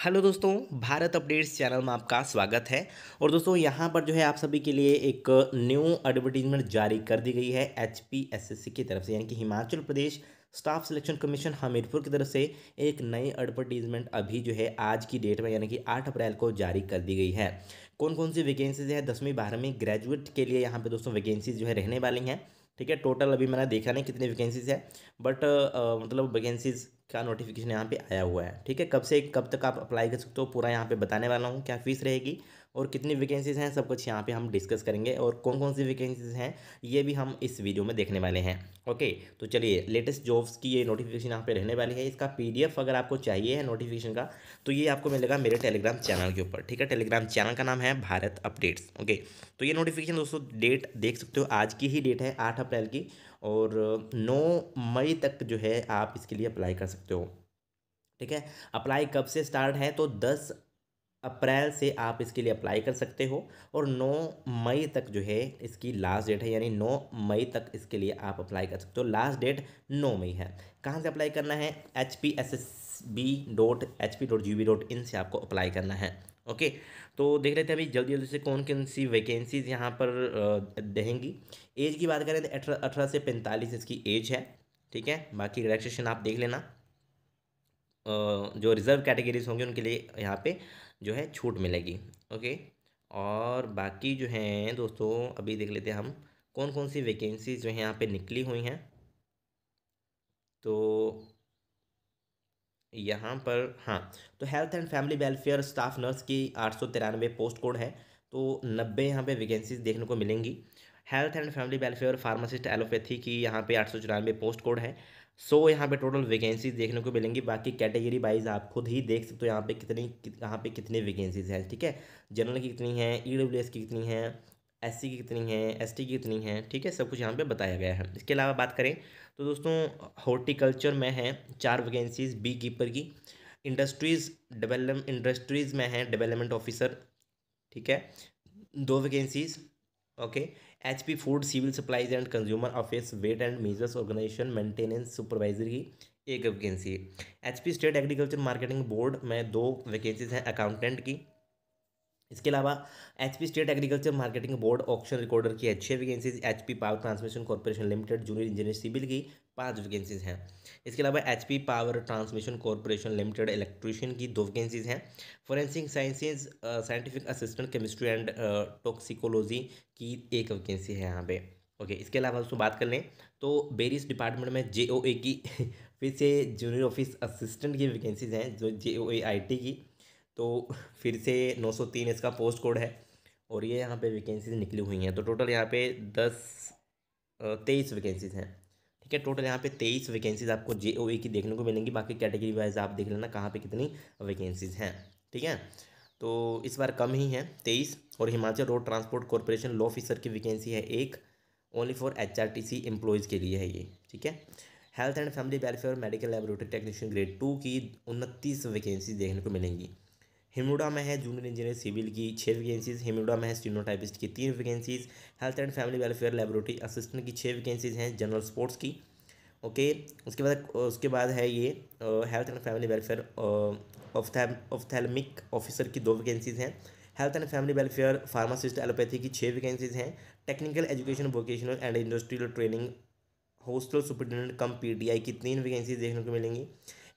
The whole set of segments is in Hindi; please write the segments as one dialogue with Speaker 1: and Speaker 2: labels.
Speaker 1: हेलो दोस्तों भारत अपडेट्स चैनल में आपका स्वागत है और दोस्तों यहाँ पर जो है आप सभी के लिए एक न्यू एडवर्टीजमेंट जारी कर दी गई है एच की तरफ से यानी कि Himachal Pradesh staff selection commission Hamirpur की तरफ से एक नई एडवर्टीजमेंट अभी जो है आज की डेट में यानी कि आठ अप्रैल को जारी कर दी गई है कौन कौन सी वैकेंसीज है दसवीं बारहवीं ग्रेजुएट के लिए यहाँ पर दोस्तों वैकेंसीज जो है रहने वाली हैं ठीक है टोटल अभी मैंने देखा नहीं कितनी वैकेंसीज है बट आ, मतलब वैकेंसीज का नोटिफिकेशन यहाँ पे आया हुआ है ठीक है कब से कब तक आप अप्लाई कर सकते हो पूरा यहाँ पे बताने वाला हूँ क्या फीस रहेगी और कितनी वैकेंसीज़ हैं सब कुछ यहाँ पे हम डिस्कस करेंगे और कौन कौन सी वैकेंसीज़ हैं ये भी हम इस वीडियो में देखने वाले हैं ओके तो चलिए लेटेस्ट जॉब्स की ये नोटिफिकेशन यहाँ पे रहने वाली है इसका पीडीएफ अगर आपको चाहिए है नोटिफिकेशन का तो ये आपको मिलेगा मेरे टेलीग्राम चैनल के ऊपर ठीक है टेलीग्राम चैनल का नाम है भारत अपडेट्स ओके तो ये नोटिफिकेशन दोस्तों डेट देख सकते हो आज की ही डेट है आठ अप्रैल की और नौ मई तक जो है आप इसके लिए अप्लाई कर सकते हो ठीक है अप्लाई कब से स्टार्ट है तो दस अप्रैल से आप इसके लिए अप्लाई कर सकते हो और 9 मई तक जो है इसकी लास्ट डेट है यानी 9 मई तक इसके लिए आप अप्लाई कर सकते हो लास्ट डेट 9 मई है कहाँ से अप्लाई करना है H P S S B dot H P dot G B dot in से आपको अप्लाई करना है ओके तो देख लेते हैं अभी जल्दी जल्दी से कौन कौन सी वैकेंसीज यहाँ पर देंगी एज की बात करें तो अठारह अठारह से पैंतालीस इसकी एज है ठीक है बाकी रिलैक्सेशन आप देख लेना जो रिज़र्व कैटेगरीज होंगी उनके लिए यहाँ पे जो है छूट मिलेगी ओके और बाकी जो है दोस्तों अभी देख लेते हैं हम कौन कौन सी वैकेंसी जो है यहाँ पे निकली हुई हैं तो यहाँ पर हाँ तो health and family welfare staff nurse की आठ सौ तिरानवे पोस्ट कोड है तो नब्बे यहाँ पे वैकेंसीज देखने को मिलेंगी health and family welfare pharmacist allopathy की यहाँ पे आठ सौ चौरानवे पोस्ट कोड है सो so, यहाँ पे टोटल वैकेंसीज देखने को मिलेंगी बाकी कैटेगरी वाइज आप खुद ही देख सकते हो यहाँ पे कितनी यहाँ पे कितनी वैकेंसीज हैं ठीक है जनरल की कितनी है ई डब्ल्यू एस की कितनी है एस सी की कितनी है एस टी की कितनी है ठीक है सब कुछ यहाँ पे बताया गया है इसके अलावा बात करें तो दोस्तों हॉर्टिकल्चर में है चार वैकेंसीज बी कीपर की इंडस्ट्रीज़ डेवलप इंडस्ट्रीज़ में है डेवलपमेंट ऑफिसर ठीक है दो vacancies okay H P food civil supplies and consumer office weight and measures organisation maintenance supervisor की एक वैकेंसी है H P state agriculture marketing board में दो वैकेंसीज हैं अकाउंटेंट की इसके अलावा H P state agriculture marketing board auction recorder की छः vacancies H P power transmission corporation limited junior engineer civil की पाँच वैकेंसीज हैं इसके अलावा H P power transmission corporation limited electrician की दो वैकेंसीज हैं forensic sciences scientific assistant chemistry and toxicology की एक वैकेंसी है यहाँ पे ओके इसके अलावा दोस्तों बात कर लें तो बेरिस डिपार्टमेंट में जे ओ ए की फिर से जूनियर ऑफिस असिस्टेंट की वैकेंसीज हैं जो जे ओ ए आई टी की तो फिर से 903 इसका पोस्ट कोड है और ये यहाँ पे वैकेंसीज निकली हुई हैं तो टोटल यहाँ पे दस तेईस वैकेंसीज हैं ठीक है टोटल यहाँ पे तेईस वैकेंसीज आपको जे ओ की देखने को मिलेंगी बाकी कैटेगरी वाइज आप देख लेना कहाँ पे कितनी वैकेंसीज हैं ठीक है तो इस बार कम ही है तेईस और Himachal road transport corporation law officer की वैकेंसी है एक only for H R T C employees के लिए है ये ठीक है health and family welfare medical laboratory technician grade two की उनतीस वैकेंसी देखने को मिलेंगी हिमुडा में है जूनियर इंजीनियर सिविल की छः वैकेंसीज हिमुडा में है स्टीनोटाइपिस्ट की तीन vacancies health and family welfare laboratory assistant की छः वैकेंसीज हैं जनरल स्पोर्ट्स की ओके उसके बाद उसके बाद है ये health and family welfare ophthalmic officer की दो वैकेंसीज हैं health and family welfare pharmacist allopathy की छः वैकेंसीज हैं technical education vocational and industrial training hostel superintendent cum PTI की तीन वैकेंसीज देखने को मिलेंगी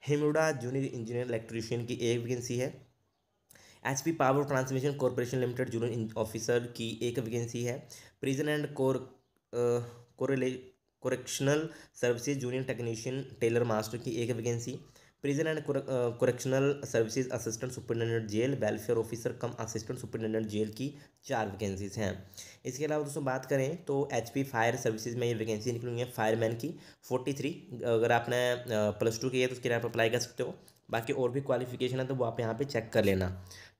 Speaker 1: हिमुडा जूनियर इंजीनियर इलेक्ट्रीशियन की एक वैकेंसी है H P power transmission corporation limited junior officer की एक वैकेंसी है प्रिजन एंड कोर कोरेले correctional services junior technician tailor master की एक vacancy prison and correctional services assistant superintendent jail welfare officer cum assistant superintendent jail की चार वैकेंसीज हैं इसके अलावा दोस्तों बात करें तो एच पी फायर सर्विसेज में ये वैकेंसी निकली हुई है फायरमैन की फोर्टी थ्री अगर आपने प्लस टू की है तो उसके लिए आप अप्लाई कर सकते हो बाकी और भी क्वालिफिकेशन है तो वो आप यहाँ पर चेक कर लेना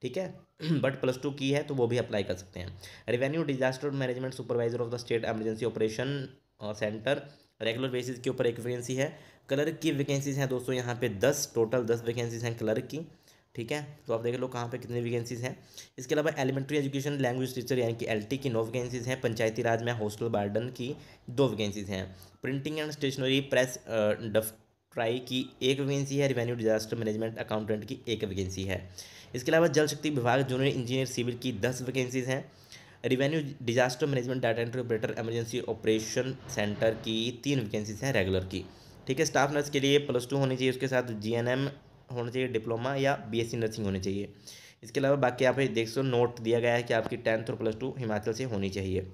Speaker 1: ठीक है बट प्लस टू की है तो वो भी अप्लाई कर सकते हैं revenue disaster management supervisor of the state emergency operation centre regular basis के ऊपर एक वैकेंसी है क्लर्क की वैकेंसीज हैं दोस्तों यहाँ पे दस टोटल दस वैकेंसीज हैं क्लर्क की ठीक है तो आप देख लो कहाँ पे कितनी वैकेंसीज हैं इसके अलावा एलिमेंट्री एजुकेशन लैंग्वेज टीचर यानी कि एलटी की नौ वैकेंसीज हैं पंचायती राज में हॉस्टल बार्डन की दो वैकेंसीज हैं प्रिंटिंग एंड स्टेशनरी प्रेस डफ ट्राई की एक वैकेंसी है रेवेन्यू डिजास्टर मैनेजमेंट अकाउंटेंट की एक वैकेंसी है इसके अलावा जल शक्ति विभाग जूनियर इंजीनियर सिविल की दस वैकेंसीज हैं revenue disaster management data entry operator emergency operation centre की तीन वैकेंसीज हैं रेगुलर की ठीक है स्टाफ नर्स के लिए प्लस टू होनी चाहिए उसके साथ जी होना चाहिए डिप्लोमा या बी नर्सिंग होनी चाहिए इसके अलावा बाकी यहाँ पे देख सो नोट दिया गया है कि आपकी टेंथ और प्लस टू हिमाचल से होनी चाहिए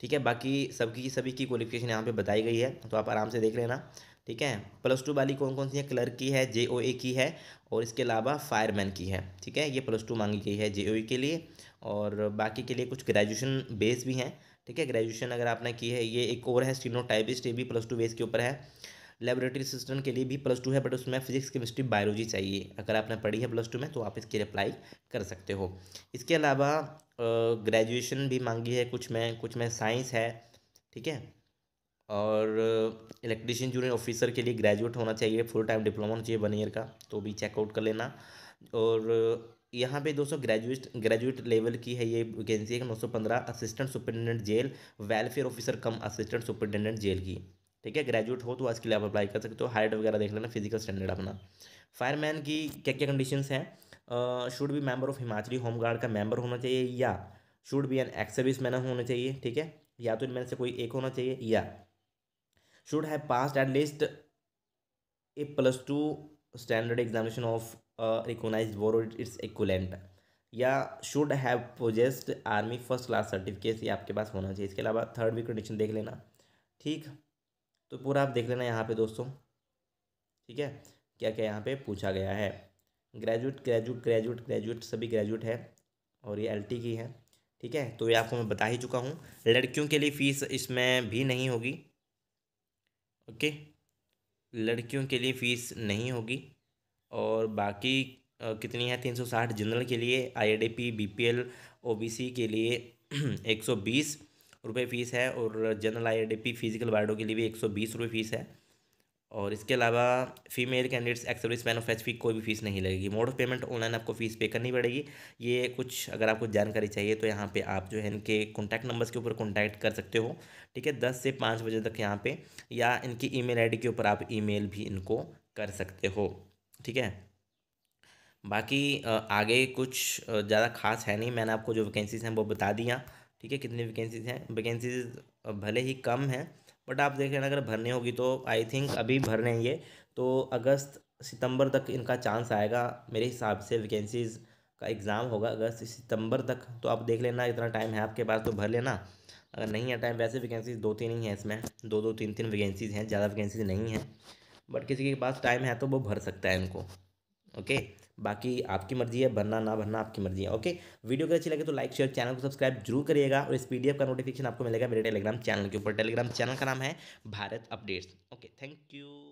Speaker 1: ठीक है बाकी सबकी सभी की क्वालिफिकेशन यहाँ पे बताई गई है तो आप आराम से देख लेना ठीक है प्लस टू वाली कौन कौन सी है क्लर्क की है जे ओ ए की है और इसके अलावा फायरमैन की है ठीक है ये प्लस टू मांगी गई है जे ओ के लिए और बाकी के लिए कुछ ग्रेजुएशन बेस भी हैं ठीक है ग्रेजुएशन अगर आपने की है ये एक और है स्टीनोटाइपिस्ट ये भी प्लस टू बेस के ऊपर है लेबोरेटरी असिस्टेंट के लिए भी प्लस टू है बट उसमें फिजिक्स केमिस्ट्री बायोलॉजी चाहिए अगर आपने पढ़ी है प्लस टू में तो आप इसके लिए अप्लाई कर सकते हो इसके अलावा ग्रेजुएशन भी मांगी है कुछ में कुछ में साइंस है ठीक है और इलेक्ट्रीशियन जूनियर ऑफिसर के लिए ग्रेजुएट होना चाहिए फुल टाइम डिप्लोमा होना चाहिए वन ईयर का तो भी चेकआउट कर लेना और यहाँ पे दोस्तों ग्रेजुएट ग्रेजुएट लेवल की है ये वैकेंसी है नौ सौ पंद्रह assistant superintendent jail welfare officer cum assistant superintendent jail की ठीक है ग्रेजुएट हो तो आज के लिए आप अप्लाई कर सकते हो हाइट वगैरह देख लेना फिजिकल स्टैंडर्ड अपना फायरमैन की क्या क्या कंडीशन हैं शुड बी मेंबर ऑफ हिमाचली होमगार्ड का मेंबर होना चाहिए या should be an ex serviceman होना चाहिए ठीक है या तो इनमें से कोई एक होना चाहिए या should have passed at least a plus two standard examination of a uh, recognized war its equivalent या should have possessed army first class certificate ये आपके पास होना चाहिए इसके अलावा थर्ड भी कंडीशन देख लेना ठीक तो पूरा आप देख लेना यहाँ पे दोस्तों ठीक है क्या क्या यहाँ पे पूछा गया है ग्रेजुएट ग्रेजुएट ग्रेजुएट ग्रेजुएट सभी ग्रेजुएट है और ये एलटी की है ठीक है तो ये आपको मैं बता ही चुका हूँ लड़कियों के लिए फ़ीस इसमें भी नहीं होगी ओके लड़कियों के लिए फ़ीस नहीं होगी और बाकी कितनी है तीन सौ साठ जनरल के लिए I D P B P L O B C के लिए एक सौ बीस रुपये फ़ीस है और general I D P physical वार्डों के लिए भी एक सौ बीस रुपये फ़ीस है और इसके अलावा female candidates ex serviceman of H कोई भी फीस नहीं लगेगी मोड ऑफ पेमेंट ऑनलाइन आपको फीस पे करनी पड़ेगी ये कुछ अगर आपको जानकारी चाहिए तो यहाँ पे आप जो है इनके कॉन्टैक्ट नंबर्स के ऊपर कॉन्टैक्ट कर सकते हो ठीक है दस से पाँच बजे तक यहाँ पे या इनकी ई मेल के ऊपर आप ई भी इनको कर सकते हो ठीक है बाकी आगे कुछ ज़्यादा खास है नहीं मैंने आपको जो वैकेंसीज़ हैं वो बता दिया ठीक है कितनी वैकेंसीज़ हैं वैकेंसीज़ भले ही कम हैं बट आप देख लेना अगर भरने होगी तो आई थिंक अभी भर रहे हैं ये तो अगस्त सितंबर तक इनका चांस आएगा मेरे हिसाब से वैकेंसीज़ का एग्ज़ाम होगा अगस्त सितंबर तक तो आप देख लेना इतना टाइम है आपके पास तो भर लेना अगर नहीं है टाइम वैसे वैकेंसीज दो तीन ही हैं इसमें दो दो तीन तीन वैकेंसीज़ हैं ज़्यादा वैकेंसीज नहीं हैं बट किसी के पास टाइम है तो वो भर सकता है इनको ओके बाकी आपकी मर्जी है भरना ना भरना आपकी मर्जी है ओके वीडियो अगर अच्छी लगे तो लाइक शेयर चैनल को सब्सक्राइब जरूर करिएगा और इस पीडीएफ का नोटिफिकेशन आपको मिलेगा मेरे टेलीग्राम चैनल के ऊपर टेलीग्राम चैनल का नाम है Bharat updates okay thank you